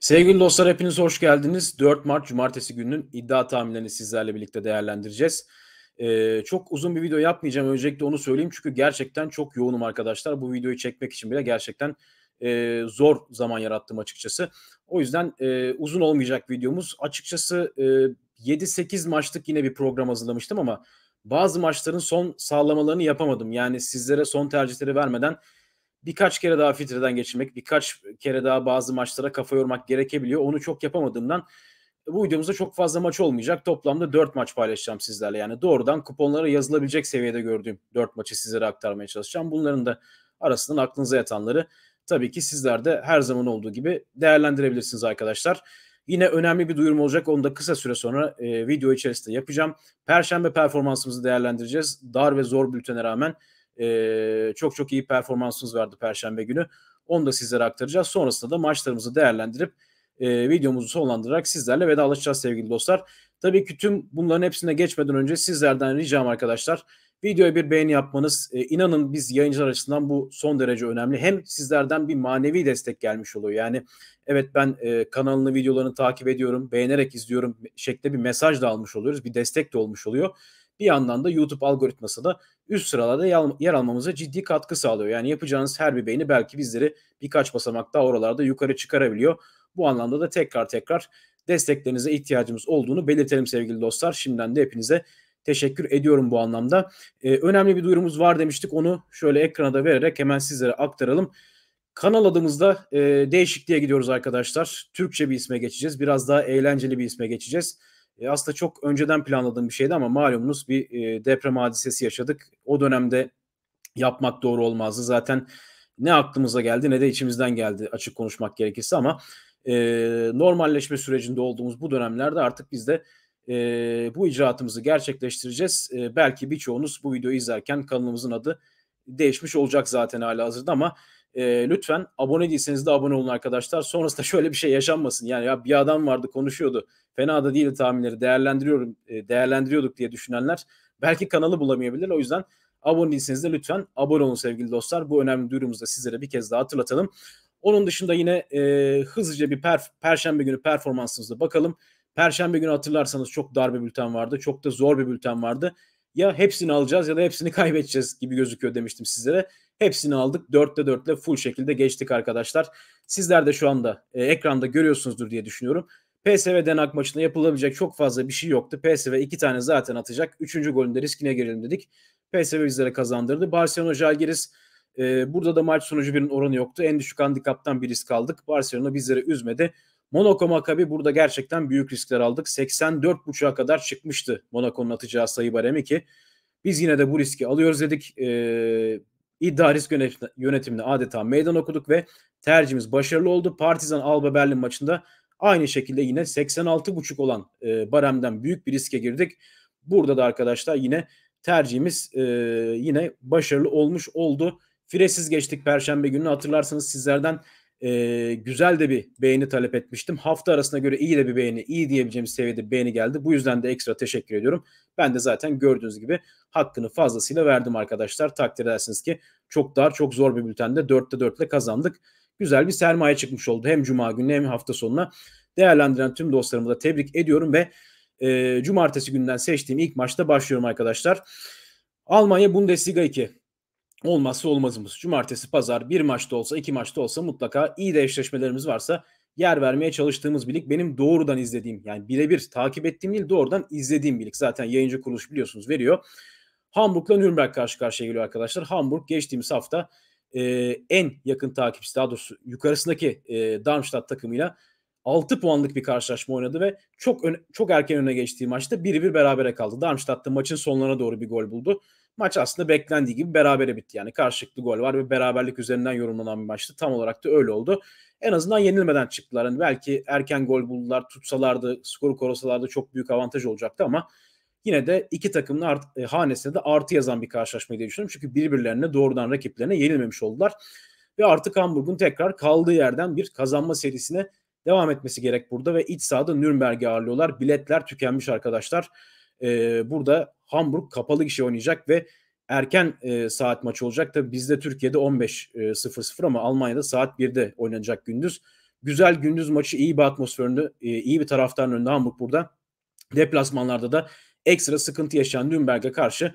Sevgili dostlar hepiniz hoş geldiniz. 4 Mart Cumartesi gününün iddia tahminlerini sizlerle birlikte değerlendireceğiz. Ee, çok uzun bir video yapmayacağım. Öncelikle onu söyleyeyim. Çünkü gerçekten çok yoğunum arkadaşlar. Bu videoyu çekmek için bile gerçekten e, zor zaman yarattım açıkçası. O yüzden e, uzun olmayacak videomuz. Açıkçası e, 7-8 maçlık yine bir program hazırlamıştım ama bazı maçların son sağlamalarını yapamadım. Yani sizlere son tercihleri vermeden birkaç kere daha filtreden geçirmek, birkaç kere daha bazı maçlara kafa yormak gerekebiliyor. Onu çok yapamadığımdan bu videomuzda çok fazla maç olmayacak. Toplamda 4 maç paylaşacağım sizlerle. Yani doğrudan kuponlara yazılabilecek seviyede gördüğüm 4 maçı sizlere aktarmaya çalışacağım. Bunların da arasından aklınıza yatanları tabii ki sizler de her zaman olduğu gibi değerlendirebilirsiniz arkadaşlar. Yine önemli bir duyurum olacak. Onu da kısa süre sonra e, video içerisinde yapacağım. Perşembe performansımızı değerlendireceğiz. Dar ve zor bültene rağmen e, çok çok iyi performansınız vardı Perşembe günü. Onu da sizlere aktaracağız. Sonrasında da maçlarımızı değerlendirip e, videomuzu sonlandırarak sizlerle vedalaşacağız sevgili dostlar. Tabii ki tüm bunların hepsine geçmeden önce sizlerden ricam arkadaşlar videoya bir beğeni yapmanız e, inanın biz yayıncılar açısından bu son derece önemli. Hem sizlerden bir manevi destek gelmiş oluyor. Yani evet ben e, kanalını videolarını takip ediyorum beğenerek izliyorum şeklinde bir mesaj da almış oluyoruz bir destek de olmuş oluyor bir yandan da YouTube algoritması da üst sıralarda yer almamıza ciddi katkı sağlıyor. Yani yapacağınız her bir beğeni belki bizleri birkaç basamak daha oralarda yukarı çıkarabiliyor. Bu anlamda da tekrar tekrar desteklerinize ihtiyacımız olduğunu belirtelim sevgili dostlar. Şimdiden de hepinize teşekkür ediyorum bu anlamda. Ee, önemli bir duyurumuz var demiştik. Onu şöyle ekrana da vererek hemen sizlere aktaralım. Kanal adımızda e, değişikliğe gidiyoruz arkadaşlar. Türkçe bir isme geçeceğiz. Biraz daha eğlenceli bir isme geçeceğiz. E, aslında çok önceden planladığım bir şeydi ama malumunuz bir e, deprem hadisesi yaşadık. O dönemde yapmak doğru olmazdı. Zaten ne aklımıza geldi ne de içimizden geldi açık konuşmak gerekirse ama e, normalleşme sürecinde olduğumuz bu dönemlerde artık biz de e, bu icraatımızı gerçekleştireceğiz. E, belki birçoğunuz bu videoyu izlerken kanalımızın adı değişmiş olacak zaten hala hazırda ama e, lütfen abone değilseniz de abone olun arkadaşlar. Sonrasında şöyle bir şey yaşanmasın. Yani ya bir adam vardı konuşuyordu. Fena da değil tahminleri değerlendiriyorum e, değerlendiriyorduk diye düşünenler belki kanalı bulamayabilir. O yüzden abone değilseniz de lütfen abone olun sevgili dostlar. Bu önemli duyurumuzu da sizlere bir kez daha hatırlatalım. Onun dışında yine e, hızlıca bir per, perşembe günü performansımıza bakalım. Perşembe günü hatırlarsanız çok dar bir bülten vardı. Çok da zor bir bülten vardı ya hepsini alacağız ya da hepsini kaybedeceğiz gibi gözüküyor demiştim sizlere. Hepsini aldık. Dörtte dörtle full şekilde geçtik arkadaşlar. Sizler de şu anda e, ekranda görüyorsunuzdur diye düşünüyorum. PSV Denak maçında yapılabilecek çok fazla bir şey yoktu. PSV iki tane zaten atacak. Üçüncü golünde riskine girelim dedik. PSV bizlere kazandırdı. Barcelona Jalgiris e, burada da maç sonucu birinin oranı yoktu. En düşük handikaptan bir risk aldık. Barcelona bizleri üzmedi. Monaco Makabi burada gerçekten büyük riskler aldık. 84.5'a kadar çıkmıştı Monaco'nun atacağı sayı baremi ki biz yine de bu riski alıyoruz dedik. Ee, iddia risk yönetimine adeta meydan okuduk ve tercihimiz başarılı oldu. Partizan Alba Berlin maçında aynı şekilde yine 86.5 olan e, baremden büyük bir riske girdik. Burada da arkadaşlar yine tercihimiz e, yine başarılı olmuş oldu. Firesiz geçtik Perşembe gününü hatırlarsanız sizlerden e, güzel de bir beğeni talep etmiştim. Hafta arasına göre iyi de bir beğeni, iyi diyebileceğimiz seviyede bir beğeni geldi. Bu yüzden de ekstra teşekkür ediyorum. Ben de zaten gördüğünüz gibi hakkını fazlasıyla verdim arkadaşlar. Takdir edersiniz ki çok dar, çok zor bir bültende 4'te 4 ile kazandık. Güzel bir sermaye çıkmış oldu hem cuma günü hem hafta sonuna. Değerlendiren tüm dostlarımı da tebrik ediyorum ve e, cumartesi günden seçtiğim ilk maçta başlıyorum arkadaşlar. Almanya Bundesliga 2 olmazsa olmazımız. Cumartesi, pazar bir maçta olsa, iki maçta olsa mutlaka iyi de eşleşmelerimiz varsa yer vermeye çalıştığımız bir benim doğrudan izlediğim yani birebir takip ettiğim değil doğrudan izlediğim bir Zaten yayıncı kuruluş biliyorsunuz veriyor. Hamburg'la Nürnberg karşı karşıya geliyor arkadaşlar. Hamburg geçtiğimiz hafta e, en yakın takipçisi daha doğrusu yukarısındaki e, Darmstadt takımıyla 6 puanlık bir karşılaşma oynadı ve çok öne, çok erken öne geçtiği maçta 1-1 berabere kaldı. Darmstadt'ta maçın sonlarına doğru bir gol buldu. Maç aslında beklendiği gibi berabere bitti. Yani karşılıklı gol var ve beraberlik üzerinden yorumlanan bir maçtı. Tam olarak da öyle oldu. En azından yenilmeden çıktılar. Yani belki erken gol buldular, tutsalardı, skoru korusalardı çok büyük avantaj olacaktı ama yine de iki takımın art, e, hanesine de artı yazan bir karşılaşmayı diye düşünüyorum. Çünkü birbirlerine doğrudan rakiplerine yenilmemiş oldular. Ve artık Hamburg'un tekrar kaldığı yerden bir kazanma serisine devam etmesi gerek burada ve iç sahada Nürnberg'i ağırlıyorlar. Biletler tükenmiş arkadaşlar. E, burada Hamburg kapalı gişe oynayacak ve erken e, saat maçı olacak. Tabii bizde Türkiye'de 15.00 e, ama Almanya'da saat 1'de oynanacak gündüz. Güzel gündüz maçı iyi bir atmosferinde, e, iyi bir taraftarın önünde Hamburg burada. Deplasmanlarda da ekstra sıkıntı yaşayan Nürnberg'e karşı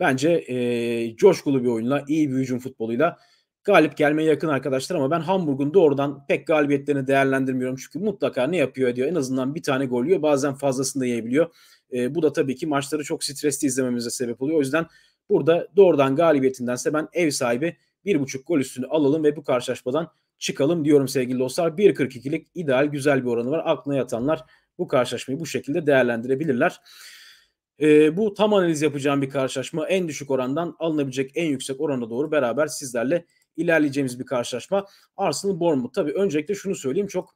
bence e, coşkulu bir oyunla, iyi bir hücum futboluyla galip gelmeye yakın arkadaşlar ama ben Hamburg'un doğrudan pek galibiyetlerini değerlendirmiyorum. Çünkü mutlaka ne yapıyor diyor En azından bir tane gol yiyor. Bazen fazlasını da yiyebiliyor. E, bu da tabii ki maçları çok stresli izlememize sebep oluyor. O yüzden burada doğrudan galibiyetindense ben ev sahibi bir buçuk gol üstünü alalım ve bu karşılaşmadan çıkalım diyorum sevgili dostlar. 1.42'lik ideal güzel bir oranı var. Aklına yatanlar bu karşılaşmayı bu şekilde değerlendirebilirler. E, bu tam analiz yapacağım bir karşılaşma. En düşük orandan alınabilecek en yüksek orana doğru beraber sizlerle ilerleyeceğimiz bir karşılaşma. Arsenal Bournemouth. Tabii öncelikle şunu söyleyeyim çok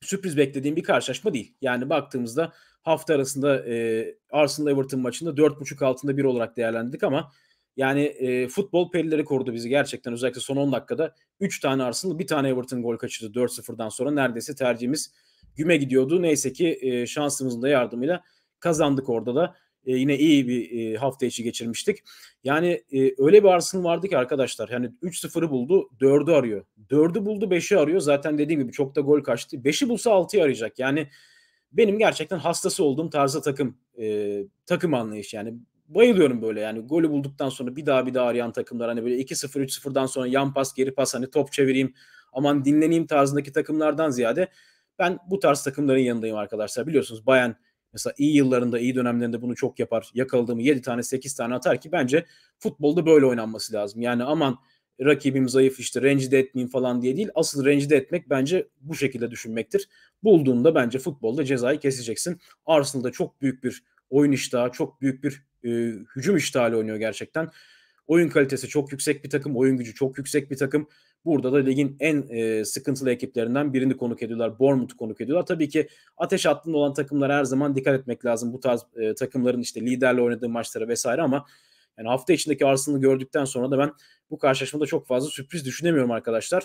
sürpriz beklediğim bir karşılaşma değil. Yani baktığımızda hafta arasında e, Arsenal Everton maçında 4.5 altında 1 olarak değerlendirdik ama yani e, futbol perileri korudu bizi gerçekten özellikle son 10 dakikada 3 tane Arsenal bir tane Everton gol kaçırdı 4-0'dan sonra neredeyse tercihimiz güme gidiyordu. Neyse ki e, şansımızın da yardımıyla kazandık orada da e, yine iyi bir e, hafta içi geçirmiştik. Yani e, öyle bir Arsenal vardı ki arkadaşlar yani 3-0'ı buldu 4'ü arıyor. 4'ü buldu 5'i arıyor. Zaten dediğim gibi çok da gol kaçtı. 5'i bulsa 6'yı arayacak. Yani benim gerçekten hastası olduğum tarzda takım e, takım anlayış. yani bayılıyorum böyle yani golü bulduktan sonra bir daha bir daha arayan takımlar hani böyle 2-0 3-0'dan sonra yan pas geri pas hani top çevireyim aman dinleneyim tarzındaki takımlardan ziyade ben bu tarz takımların yanındayım arkadaşlar biliyorsunuz Bayern Mesela iyi yıllarında, iyi dönemlerinde bunu çok yapar. Yakaladığımı 7 tane, 8 tane atar ki bence futbolda böyle oynanması lazım. Yani aman rakibim zayıf işte rencide etmeyeyim falan diye değil. Asıl rencide etmek bence bu şekilde düşünmektir. Bulduğunda bence futbolda cezayı keseceksin. Arsenal'da çok büyük bir oyun iştahı, çok büyük bir e, hücum iştahı oynuyor gerçekten. Oyun kalitesi çok yüksek bir takım, oyun gücü çok yüksek bir takım. Burada da ligin en e, sıkıntılı ekiplerinden birini konuk ediyorlar. Bournemouth'u konuk ediyorlar. Tabii ki ateş hattında olan takımlara her zaman dikkat etmek lazım. Bu tarz e, takımların işte liderle oynadığı maçlara vesaire ama yani hafta içindeki Arsenal'ı gördükten sonra da ben bu karşılaşmada çok fazla sürpriz düşünemiyorum arkadaşlar.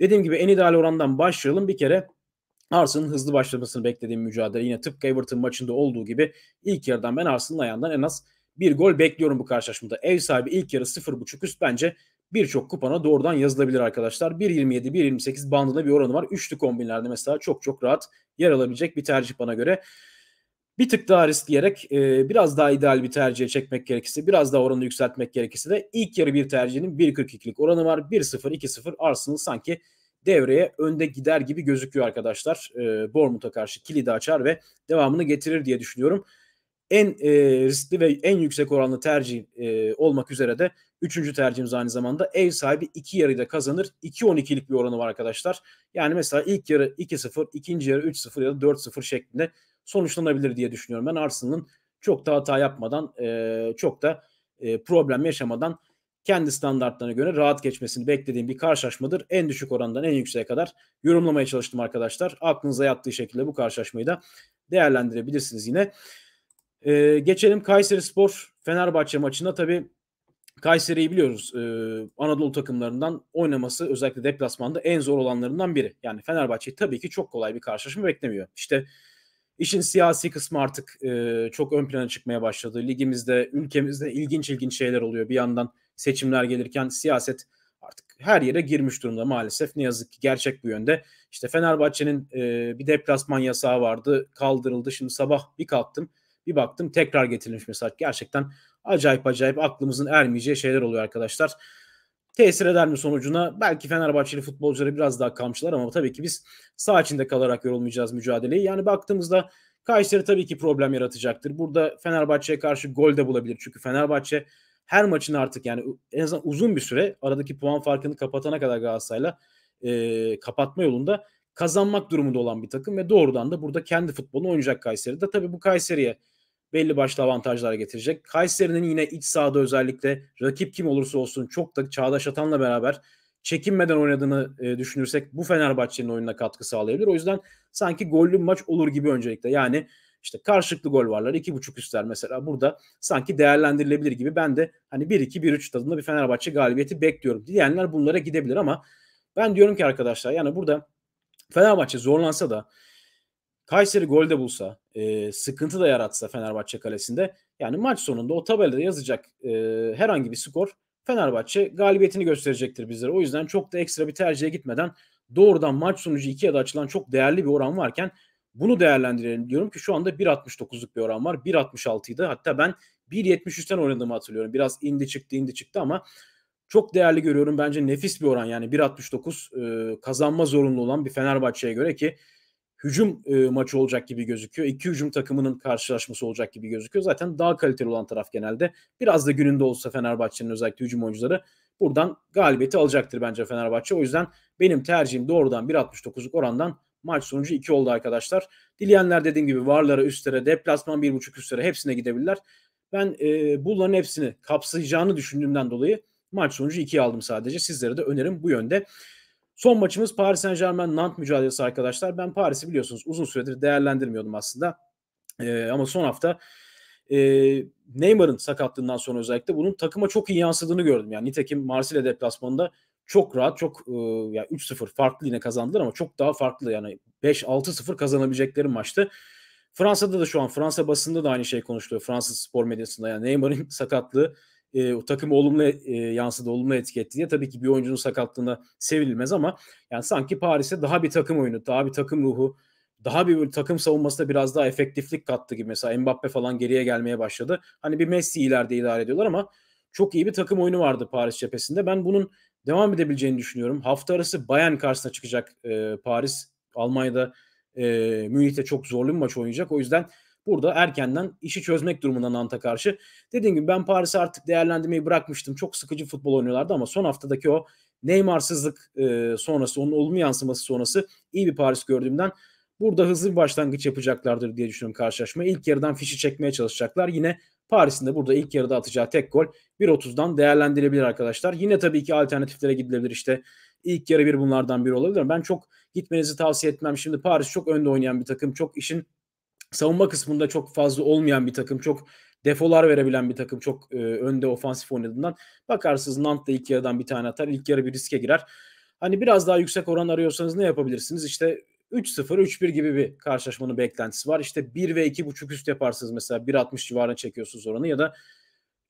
Dediğim gibi en ideal orandan başlayalım. Bir kere Arsenal'ın hızlı başlamasını beklediğim mücadele yine tıpkı Everton maçında olduğu gibi ilk yarıdan ben Arsenal'ın ayağından en az bir gol bekliyorum bu karşılaşmada. Ev sahibi ilk yarı 0.5 üst bence birçok kupona doğrudan yazılabilir arkadaşlar. 1.27, 1.28 bandında bir oranı var. Üçlü kombinlerde mesela çok çok rahat yer alabilecek bir tercih bana göre. Bir tık daha riskleyerek e, biraz daha ideal bir tercihe çekmek gerekirse, biraz daha oranı yükseltmek gerekirse de ilk yarı bir tercihinin 1.42'lik oranı var. 1-0, 2-0 Arsenal sanki devreye önde gider gibi gözüküyor arkadaşlar. E, Bournemouth'a karşı kilidi açar ve devamını getirir diye düşünüyorum en e, riskli ve en yüksek oranlı tercih e, olmak üzere de üçüncü tercihimiz aynı zamanda ev sahibi iki yarıyı da kazanır. 2-12'lik bir oranı var arkadaşlar. Yani mesela ilk yarı 2-0, ikinci yarı 3-0 ya da 4-0 şeklinde sonuçlanabilir diye düşünüyorum. Ben Arsenal'ın çok da hata yapmadan, e, çok da e, problem yaşamadan kendi standartlarına göre rahat geçmesini beklediğim bir karşılaşmadır. En düşük orandan en yükseğe kadar yorumlamaya çalıştım arkadaşlar. Aklınıza yattığı şekilde bu karşılaşmayı da değerlendirebilirsiniz yine. Ee, geçelim Kayseri Spor Fenerbahçe maçına. Tabii Kayseri'yi biliyoruz e, Anadolu takımlarından oynaması özellikle deplasmanda en zor olanlarından biri. Yani Fenerbahçe tabii ki çok kolay bir karşılaşma beklemiyor. İşte işin siyasi kısmı artık e, çok ön plana çıkmaya başladı. Ligimizde, ülkemizde ilginç ilginç şeyler oluyor. Bir yandan seçimler gelirken siyaset artık her yere girmiş durumda maalesef. Ne yazık ki gerçek bu yönde. İşte Fenerbahçe'nin e, bir deplasman yasağı vardı kaldırıldı. Şimdi sabah bir kalktım bir baktım tekrar getirilmiş mesela Gerçekten acayip acayip aklımızın ermeyeceği şeyler oluyor arkadaşlar. Tesir eder mi sonucuna? Belki Fenerbahçeli futbolcuları biraz daha kalmışlar ama tabii ki biz sağ içinde kalarak yorulmayacağız mücadeleyi. Yani baktığımızda Kayseri tabii ki problem yaratacaktır. Burada Fenerbahçe'ye karşı gol de bulabilir. Çünkü Fenerbahçe her maçını artık yani en azından uzun bir süre aradaki puan farkını kapatana kadar Galatasaray'la e, kapatma yolunda kazanmak durumunda olan bir takım ve doğrudan da burada kendi futbolunu oynayacak Kayseri'de. Tabii bu Kayseri'ye belli başlı avantajlar getirecek. Kayseri'nin yine iç sahada özellikle rakip kim olursa olsun çok da Çağdaş Atan'la beraber çekinmeden oynadığını e, düşünürsek bu Fenerbahçe'nin oyununa katkı sağlayabilir. O yüzden sanki gollü maç olur gibi öncelikle. Yani işte karşılıklı gol varlar. 2.5 üstler mesela burada sanki değerlendirilebilir gibi. Ben de hani 1-2-1-3 tadında bir Fenerbahçe galibiyeti bekliyorum. Diyenler bunlara gidebilir ama ben diyorum ki arkadaşlar yani burada Fenerbahçe zorlansa da Kayseri gol de bulsa, e, sıkıntı da yaratsa Fenerbahçe kalesinde yani maç sonunda o tabelada yazacak e, herhangi bir skor Fenerbahçe galibiyetini gösterecektir bizlere. O yüzden çok da ekstra bir tercihe gitmeden doğrudan maç sonucu 2'ye de açılan çok değerli bir oran varken bunu değerlendirelim diyorum ki şu anda 1.69'luk bir oran var. 1.66 Hatta ben 1.73'ten oynadığımı hatırlıyorum. Biraz indi çıktı indi çıktı ama çok değerli görüyorum. Bence nefis bir oran yani 1.69 e, kazanma zorunlu olan bir Fenerbahçe'ye göre ki hücum e, maçı olacak gibi gözüküyor. İki hücum takımının karşılaşması olacak gibi gözüküyor. Zaten daha kaliteli olan taraf genelde. Biraz da gününde olsa Fenerbahçe'nin özellikle hücum oyuncuları buradan galibiyeti alacaktır bence Fenerbahçe. O yüzden benim tercihim doğrudan 1.69'luk orandan maç sonucu 2 oldu arkadaşlar. Dileyenler dediğim gibi varlara, üstlere, deplasman 1.5 üstlere hepsine gidebilirler. Ben e, bunların hepsini kapsayacağını düşündüğümden dolayı maç sonucu 2'ye aldım sadece. Sizlere de önerim bu yönde. Son maçımız Paris Saint Germain Nant mücadelesi arkadaşlar. Ben Paris'i biliyorsunuz uzun süredir değerlendirmiyordum aslında. Ee, ama son hafta e, Neymar'ın sakatlığından sonra özellikle bunun takıma çok iyi yansıdığını gördüm. Yani nitekim Marsilya deplasmanında çok rahat çok e, yani 3-0 farklı yine kazandılar ama çok daha farklı yani 5-6-0 kazanabilecekleri maçtı. Fransa'da da şu an Fransa basında da aynı şey konuşuluyor. Fransız spor medyasında yani Neymar'ın sakatlığı e, o takımı olumlu e, yansıdı, olumlu etki diye tabii ki bir oyuncunun sakatlığına sevilmez ama yani sanki Paris'e daha bir takım oyunu, daha bir takım ruhu, daha bir takım savunmasına biraz daha efektiflik kattı gibi. Mesela Mbappe falan geriye gelmeye başladı. Hani bir Messi ileride idare ediyorlar ama çok iyi bir takım oyunu vardı Paris cephesinde. Ben bunun devam edebileceğini düşünüyorum. Hafta arası Bayern karşısına çıkacak e, Paris. Almanya'da e, Münih'te çok zorlu bir maç oynayacak. O yüzden Burada erkenden işi çözmek durumunda Nant'a karşı. Dediğim gibi ben Paris'i artık değerlendirmeyi bırakmıştım. Çok sıkıcı futbol oynuyorlardı ama son haftadaki o Neymarsızlık e, sonrası, onun olumlu yansıması sonrası iyi bir Paris gördüğümden burada hızlı bir başlangıç yapacaklardır diye düşünüyorum karşılaşma. İlk yarıdan fişi çekmeye çalışacaklar. Yine Paris'in de burada ilk yarıda atacağı tek gol 1.30'dan değerlendirilebilir arkadaşlar. Yine tabii ki alternatiflere gidilebilir işte. İlk yarı bir bunlardan biri olabilir. Ben çok gitmenizi tavsiye etmem. Şimdi Paris çok önde oynayan bir takım. Çok işin savunma kısmında çok fazla olmayan bir takım, çok defolar verebilen bir takım, çok e, önde ofansif oynadığından bakarsınız Nant da ilk yarıdan bir tane atar, ilk yarı bir riske girer. Hani biraz daha yüksek oran arıyorsanız ne yapabilirsiniz? İşte 3-0, 3-1 gibi bir karşılaşmanın beklentisi var. İşte 1 ve 2.5 üst yaparsınız mesela 1.60 civarına çekiyorsunuz oranı ya da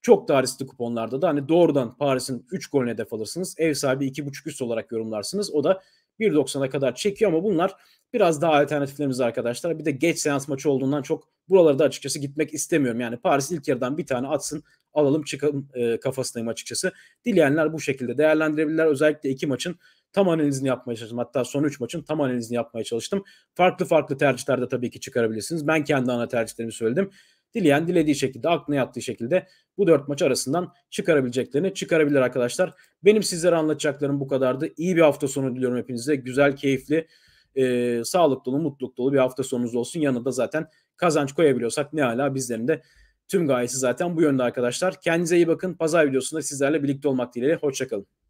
çok daha riskli kuponlarda da hani doğrudan Paris'in 3 golüne hedef alırsınız. Ev sahibi 2.5 üst olarak yorumlarsınız. O da 1.90'a kadar çekiyor ama bunlar Biraz daha alternatiflerimiz arkadaşlar. Bir de geç seans maçı olduğundan çok buralarda açıkçası gitmek istemiyorum. Yani Paris ilk yarıdan bir tane atsın alalım çıkalım e, kafasındayım açıkçası. Dileyenler bu şekilde değerlendirebilirler. Özellikle iki maçın tam analizini yapmaya çalıştım. Hatta son üç maçın tam analizini yapmaya çalıştım. Farklı farklı tercihlerde tabii ki çıkarabilirsiniz. Ben kendi ana tercihlerimi söyledim. Dileyen dilediği şekilde, aklına yattığı şekilde bu dört maç arasından çıkarabileceklerini çıkarabilir arkadaşlar. Benim sizlere anlatacaklarım bu kadardı. İyi bir hafta sonu diliyorum hepinize. Güzel, keyifli, e, sağlık dolu, mutluluk dolu bir hafta sonunuz olsun. Yanında zaten kazanç koyabiliyorsak ne hala bizlerin de tüm gayesi zaten bu yönde arkadaşlar. Kendinize iyi bakın. Pazar videosunda sizlerle birlikte olmak dileğiyle. Hoşçakalın.